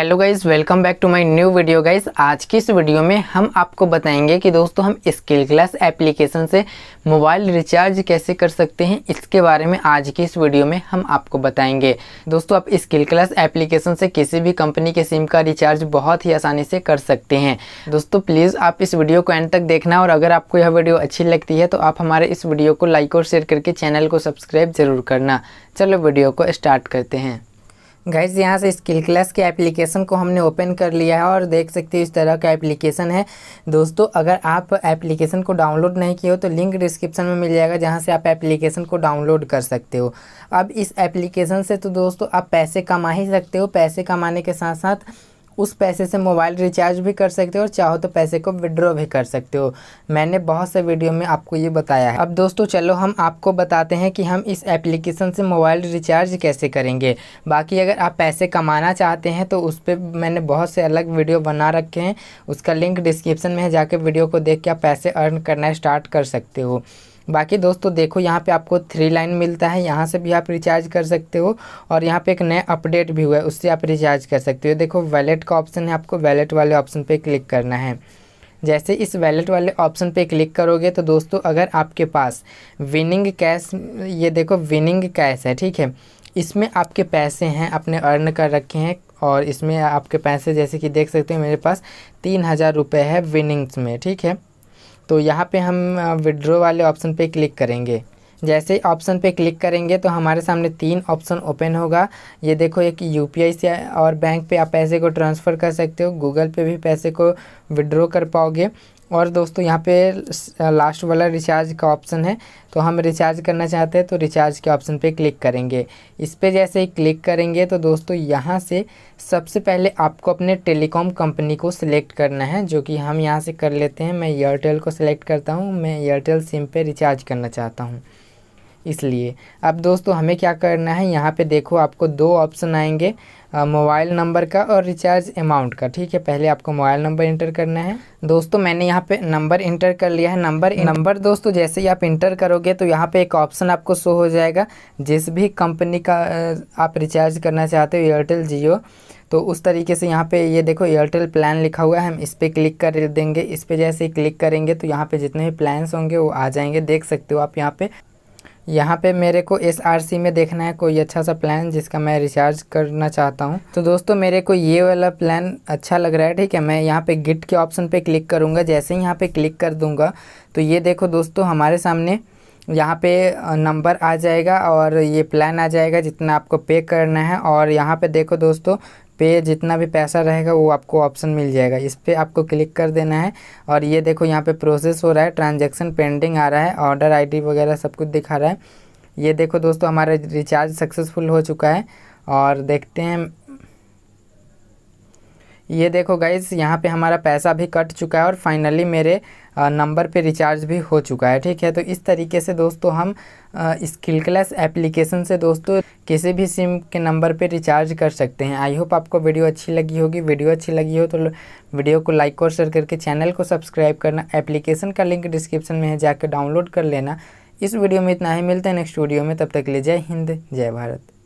hello guys welcome back to my new video guys आज की इस वीडियो में हम आपको बताएंगे कि दोस्तों हम स्किल क्लास एप्लीकेशन से मोबाइल रिचार्ज कैसे कर सकते हैं इसके बारे में आज की इस वीडियो में हम आपको बताएंगे दोस्तों आप स्किल क्लास एप्लीकेशन से किसी भी कंपनी के सिम का रिचार्ज बहुत ही आसानी से कर सकते हैं दोस्तों प्लीज़ आप इस वीडियो को एंड तक देखना और अगर आपको यह वीडियो अच्छी लगती है तो आप हमारे इस वीडियो को लाइक और शेयर करके चैनल को सब्सक्राइब ज़रूर करना चलो वीडियो को स्टार्ट करते हैं गैस यहाँ से स्किल क्लास के एप्लीकेशन को हमने ओपन कर लिया है और देख सकते हो इस तरह का एप्लीकेशन है दोस्तों अगर आप एप्लीकेशन को डाउनलोड नहीं किए हो तो लिंक डिस्क्रिप्शन में मिल जाएगा जहाँ से आप एप्लीकेशन को डाउनलोड कर सकते हो अब इस एप्लीकेशन से तो दोस्तों आप पैसे कमा ही सकते हो पैसे कमाने के साथ साथ उस पैसे से मोबाइल रिचार्ज भी कर सकते हो और चाहो तो पैसे को विड्रॉ भी कर सकते हो मैंने बहुत से वीडियो में आपको ये बताया है अब दोस्तों चलो हम आपको बताते हैं कि हम इस एप्लीकेशन से मोबाइल रिचार्ज कैसे करेंगे बाकी अगर आप पैसे कमाना चाहते हैं तो उस पर मैंने बहुत से अलग वीडियो बना रखे हैं उसका लिंक डिस्क्रिप्सन में है जाके वीडियो को देख के आप पैसे अर्न करना स्टार्ट कर सकते हो बाकी दोस्तों देखो यहाँ पे आपको थ्री लाइन मिलता है यहाँ से भी आप रिचार्ज कर सकते हो और यहाँ पे एक नया अपडेट भी हुआ है उससे आप रिचार्ज कर सकते हो देखो वैलेट का ऑप्शन है आपको वैलेट वाले ऑप्शन पे क्लिक करना है जैसे इस वैलेट वाले ऑप्शन पे क्लिक करोगे तो दोस्तों अगर आपके पास विनिंग कैश ये देखो विनिंग कैश है ठीक है इसमें आपके पैसे हैं आपने अर्न कर रखे हैं और इसमें आपके पैसे जैसे कि देख सकते हो मेरे पास तीन हज़ार रुपये है विनिंग्स में ठीक है तो यहाँ पे हम विड्रो वाले ऑप्शन पे क्लिक करेंगे जैसे ऑप्शन पे क्लिक करेंगे तो हमारे सामने तीन ऑप्शन ओपन होगा ये देखो एक आई से और बैंक पे आप पैसे को ट्रांसफ़र कर सकते हो गूगल पे भी पैसे को विड्रो कर पाओगे और दोस्तों यहाँ पे लास्ट वाला रिचार्ज का ऑप्शन है तो हम रिचार्ज करना चाहते हैं तो रिचार्ज के ऑप्शन पे क्लिक करेंगे इस पर जैसे ही क्लिक करेंगे तो दोस्तों यहाँ से सबसे पहले आपको अपने टेलीकॉम कंपनी को सिलेक्ट करना है जो कि हम यहाँ से कर लेते हैं मैं एयरटेल को सिलेक्ट करता हूँ मैं एयरटेल सिम पर रिचार्ज करना चाहता हूँ इसलिए अब दोस्तों हमें क्या करना है यहाँ पे देखो आपको दो ऑप्शन आएंगे मोबाइल नंबर का और रिचार्ज अमाउंट का ठीक है पहले आपको मोबाइल नंबर इंटर करना है दोस्तों मैंने यहाँ पे नंबर इंटर कर लिया है नंबर नंबर दोस्तों जैसे ही आप इंटर करोगे तो यहाँ पे एक ऑप्शन आपको शो हो जाएगा जिस भी कंपनी का आप रिचार्ज करना चाहते हो एयरटेल जियो तो उस तरीके से यहाँ पे ये देखो एयरटेल प्लान लिखा हुआ है हम इस पर क्लिक कर देंगे इस पर जैसे ही क्लिक करेंगे तो यहाँ पे जितने भी प्लान्स होंगे वो आ जाएंगे देख सकते हो आप यहाँ पे यहाँ पे मेरे को एस आर सी में देखना है कोई अच्छा सा प्लान जिसका मैं रिचार्ज करना चाहता हूँ तो दोस्तों मेरे को ये वाला प्लान अच्छा लग रहा है ठीक है मैं यहाँ पे गिट के ऑप्शन पे क्लिक करूँगा जैसे ही यहाँ पे क्लिक कर दूँगा तो ये देखो दोस्तों हमारे सामने यहाँ पे नंबर आ जाएगा और ये प्लान आ जाएगा जितना आपको पे करना है और यहाँ पे देखो दोस्तों पे जितना भी पैसा रहेगा वो आपको ऑप्शन मिल जाएगा इस पर आपको क्लिक कर देना है और ये देखो यहाँ पे प्रोसेस हो रहा है ट्रांजैक्शन पेंडिंग आ रहा है ऑर्डर आईडी वगैरह सब कुछ दिखा रहा है ये देखो दोस्तों हमारा रिचार्ज सक्सेसफुल हो चुका है और देखते हैं ये देखो गाइज यहाँ पे हमारा पैसा भी कट चुका है और फाइनली मेरे नंबर पे रिचार्ज भी हो चुका है ठीक है तो इस तरीके से दोस्तों हम स्किल क्लास एप्लीकेशन से दोस्तों किसी भी सिम के नंबर पे रिचार्ज कर सकते हैं आई होप आपको वीडियो अच्छी लगी होगी वीडियो अच्छी लगी हो तो वीडियो को लाइक और शेयर करके चैनल को सब्सक्राइब करना एप्लीकेशन का लिंक डिस्क्रिप्शन में है जाकर डाउनलोड कर लेना इस वीडियो में इतना ही मिलता है नेक्स्ट वीडियो में तब तक ले जय हिंद जय भारत